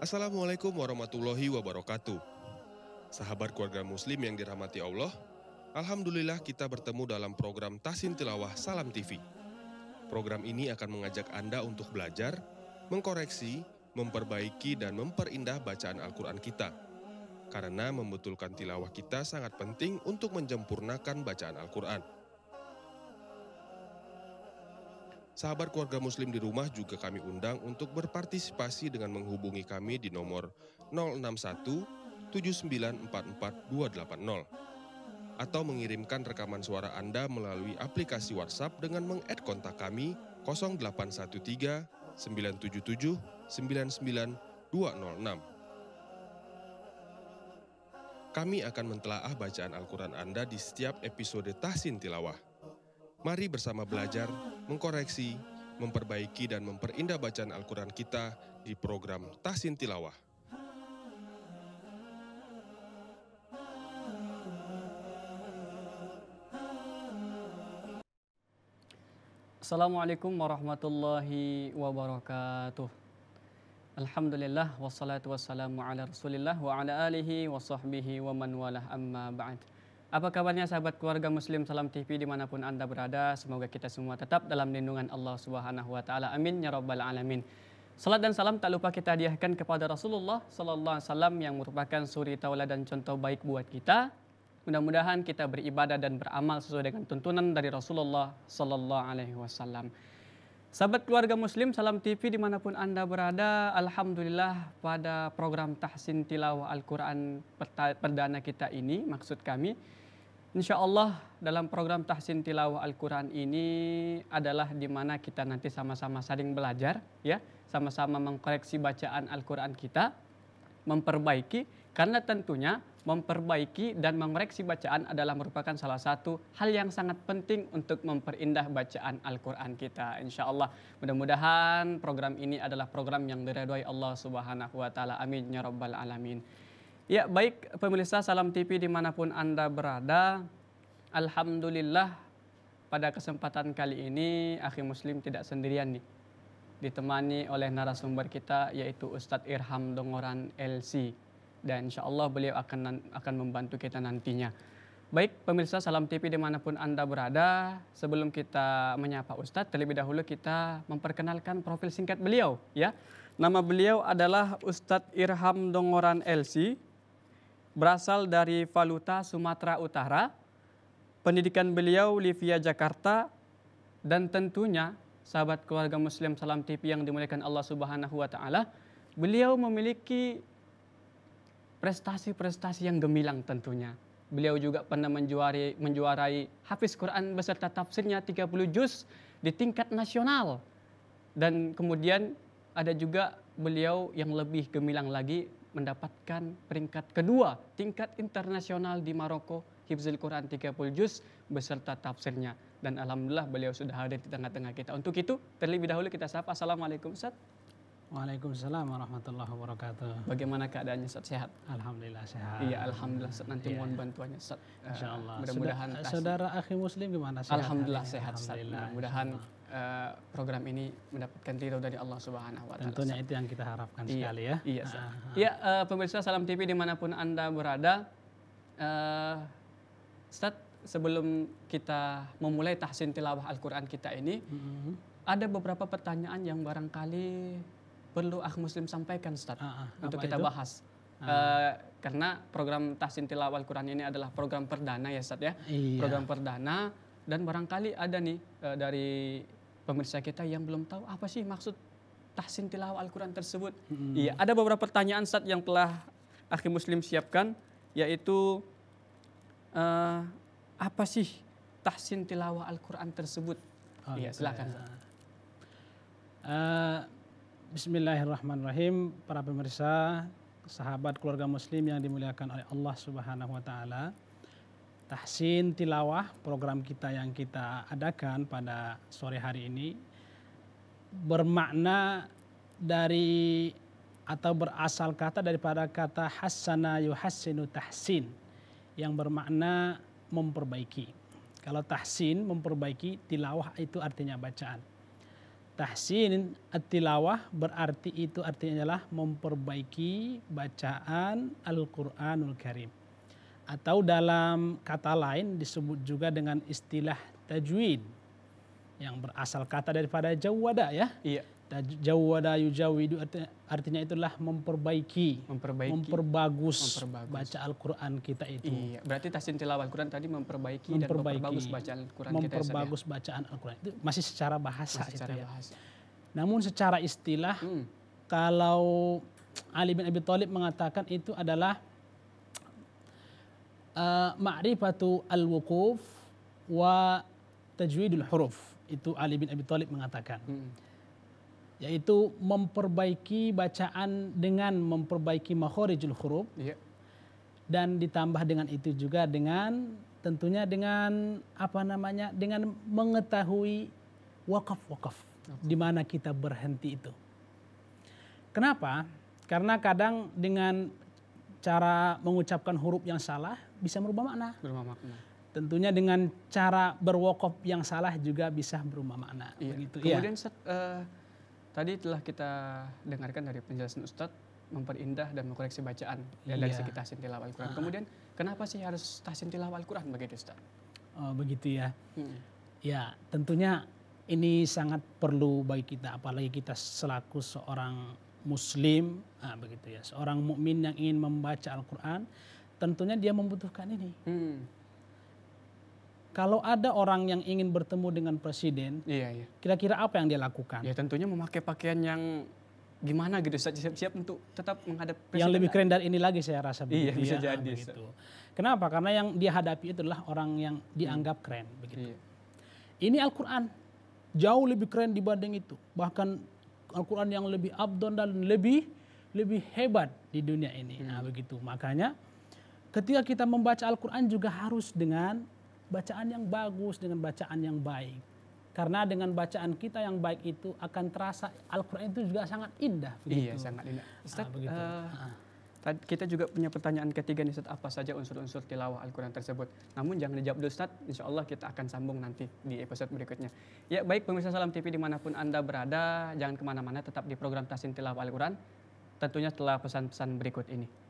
Assalamualaikum warahmatullahi wabarakatuh. Sahabat keluarga muslim yang dirahmati Allah, Alhamdulillah kita bertemu dalam program Tasin Tilawah Salam TV. Program ini akan mengajak Anda untuk belajar, mengkoreksi, memperbaiki dan memperindah bacaan Al-Quran kita. Karena membetulkan tilawah kita sangat penting untuk menjempurnakan bacaan Al-Quran. Sahabat keluarga muslim di rumah juga kami undang untuk berpartisipasi dengan menghubungi kami di nomor 061 7944 atau mengirimkan rekaman suara Anda melalui aplikasi WhatsApp dengan meng kontak kami 0813 977 99206. Kami akan mentelaah bacaan Al-Quran Anda di setiap episode Tahsin Tilawah. Mari bersama belajar mengkoreksi, memperbaiki dan memperindah bacaan Al-Quran kita di program Tahsin Tilawah. Assalamualaikum warahmatullahi wabarakatuh. Alhamdulillah wassalatu wassalamu ala Rasulillah wa ala alihi wa sahbihi wa man walah amma ba'd. Apa kabarnya sahabat keluarga muslim Salam TV dimanapun Anda berada. Semoga kita semua tetap dalam lindungan Allah Subhanahu wa taala. Amin ya rabbal alamin. Salat dan salam tak lupa kita hadiahkan kepada Rasulullah sallallahu alaihi wasallam yang merupakan suri taulah dan contoh baik buat kita. Mudah-mudahan kita beribadah dan beramal sesuai dengan tuntunan dari Rasulullah sallallahu alaihi wasallam. Sahabat keluarga muslim, salam TV dimanapun Anda berada. Alhamdulillah pada program Tahsin Tilawah Al-Quran perdana kita ini, maksud kami, Insya Allah dalam program Tahsin Tilawah Al-Quran ini adalah di mana kita nanti sama-sama saling belajar, ya, sama-sama mengkoreksi bacaan Al-Quran kita, memperbaiki, karena tentunya memperbaiki dan mengoreksi bacaan adalah merupakan salah satu hal yang sangat penting untuk memperindah bacaan Al-Quran kita. Insya Allah mudah-mudahan program ini adalah program yang diridhoi Allah Subhanahu wa Ta'ala. Amin ya Rabbal 'Alamin. Ya, baik pemirsa Salam TV dimanapun Anda berada. Alhamdulillah pada kesempatan kali ini Akhi Muslim tidak sendirian nih. Ditemani oleh narasumber kita yaitu Ustadz Irham Dongoran LC. Dan insya Allah beliau akan, akan membantu kita nantinya. Baik pemirsa Salam TV dimanapun Anda berada. Sebelum kita menyapa Ustadz, terlebih dahulu kita memperkenalkan profil singkat beliau. ya. Nama beliau adalah Ustadz Irham Dongoran LC berasal dari Valuta Sumatera Utara, pendidikan beliau Livia Jakarta, dan tentunya sahabat keluarga Muslim Salam TV yang dimuliakan Allah Subhanahu wa taala, beliau memiliki prestasi-prestasi yang gemilang tentunya. Beliau juga pernah menjuari, menjuarai hafiz Quran beserta tafsirnya 30 juz di tingkat nasional. Dan kemudian ada juga beliau yang lebih gemilang lagi mendapatkan peringkat kedua tingkat internasional di Maroko Hibzul Quran 30 juz beserta tafsirnya dan alhamdulillah beliau sudah hadir di tengah-tengah kita. Untuk itu terlebih dahulu kita sapa Assalamualaikum Ustaz. Waalaikumsalam warahmatullahi wabarakatuh. Bagaimana keadaannya Ustaz sehat? Alhamdulillah sehat. Iya, alhamdulillah Ustaz. Nanti mohon iya. bantuannya Ustaz. Insyaallah. Uh, Mudah-mudahan saudara akhi muslim gimana sehat? Alhamdulillah sehat Ustaz. Mudah-mudahan uh, program ini mendapatkan ridho dari Allah Subhanahu wa taala. Tentunya itu yang kita harapkan iya, sekali ya. Iya, Ustaz. Iya, uh, pemirsa Salam TV dimanapun Anda berada. Uh, sebelum kita memulai tahsin tilawah Al-Qur'an kita ini, mm -hmm. ada beberapa pertanyaan yang barangkali perlu akh muslim sampaikan Ustaz uh, uh, untuk kita itu? bahas. Uh. karena program Tahsin Tilawal Quran ini adalah program perdana ya Ustaz ya. Iya. Program perdana dan barangkali ada nih uh, dari pemirsa kita yang belum tahu apa sih maksud tahsin tilawah Al-Quran tersebut. Hmm. Iya, ada beberapa pertanyaan saat yang telah akhi muslim siapkan, yaitu uh, apa sih tahsin tilawah Al-Quran tersebut? Oh, iya, silakan. Uh, Bismillahirrahmanirrahim. Para pemirsa, sahabat keluarga muslim yang dimuliakan oleh Allah Subhanahu wa taala. Tahsin tilawah program kita yang kita adakan pada sore hari ini bermakna dari atau berasal kata daripada kata hasana yuhassinu tahsin yang bermakna memperbaiki. Kalau tahsin memperbaiki, tilawah itu artinya bacaan Tahsin at-tilawah berarti itu artinya adalah memperbaiki bacaan Al-Quranul Karim. Atau dalam kata lain disebut juga dengan istilah tajwid. Yang berasal kata daripada jawada ya. Iya yu yujawidu artinya itulah memperbaiki, memperbaiki memperbagus, memperbagus baca Al-Qur'an kita itu. Iya, berarti tahsin tilawah Al-Qur'an tadi memperbaiki, memperbaiki dan memperbagus bacaan Al-Qur'an kita. Ya, ya? Memperbagus bacaan Al-Qur'an itu masih secara bahasa masih gitu secara itu ya. Namun secara istilah hmm. kalau Ali bin Abi Thalib mengatakan itu adalah uh, ma'rifatu al-wuquf wa tajwidul huruf. Itu Ali bin Abi Thalib mengatakan. Hmm yaitu memperbaiki bacaan dengan memperbaiki makhorijul huruf yeah. dan ditambah dengan itu juga dengan tentunya dengan apa namanya dengan mengetahui wakaf-wakaf okay. di mana kita berhenti itu. Kenapa? Karena kadang dengan cara mengucapkan huruf yang salah bisa merubah makna. Berubah makna. Tentunya dengan cara berwakaf yang salah juga bisa berubah makna. Iya. Begitu. Iya. Kemudian ya. Tadi telah kita dengarkan dari penjelasan Ustadz memperindah dan mengkoreksi bacaan ya, dari iya. segi tahsin tilawah Al-Quran. Ah. Kemudian kenapa sih harus tahsin tilawah Al-Quran begitu Ustadz? Oh, begitu ya. Hmm. Ya tentunya ini sangat perlu bagi kita apalagi kita selaku seorang muslim nah, begitu ya seorang mukmin yang ingin membaca Al-Quran tentunya dia membutuhkan ini. Hmm kalau ada orang yang ingin bertemu dengan presiden, iya, iya. kira-kira apa yang dia lakukan? Ya tentunya memakai pakaian yang gimana gitu siap-siap untuk tetap menghadap presiden. Yang lebih keren dari ini lagi saya rasa. Iya begitu, bisa iya, jadi. Begitu. Kenapa? Karena yang dia hadapi itu adalah orang yang dianggap hmm. keren begitu. Iya. Ini Al-Quran jauh lebih keren dibanding itu. Bahkan Al-Quran yang lebih abdon dan lebih lebih hebat di dunia ini. Nah, hmm. Nah begitu. Makanya ketika kita membaca Al-Quran juga harus dengan bacaan yang bagus, dengan bacaan yang baik. Karena dengan bacaan kita yang baik itu akan terasa Al-Quran itu juga sangat indah. Iya, begitu. Iya, sangat indah. Ah, Ustaz, eh, ah, begitu. Uh, ah. Kita juga punya pertanyaan ketiga nih Ustaz, apa saja unsur-unsur tilawah Al-Quran tersebut. Namun jangan dijawab dulu Ustaz, insya Allah kita akan sambung nanti di episode berikutnya. Ya baik pemirsa Salam TV dimanapun Anda berada, jangan kemana-mana tetap di program Tasin Tilawah Al-Quran. Tentunya setelah pesan-pesan berikut ini.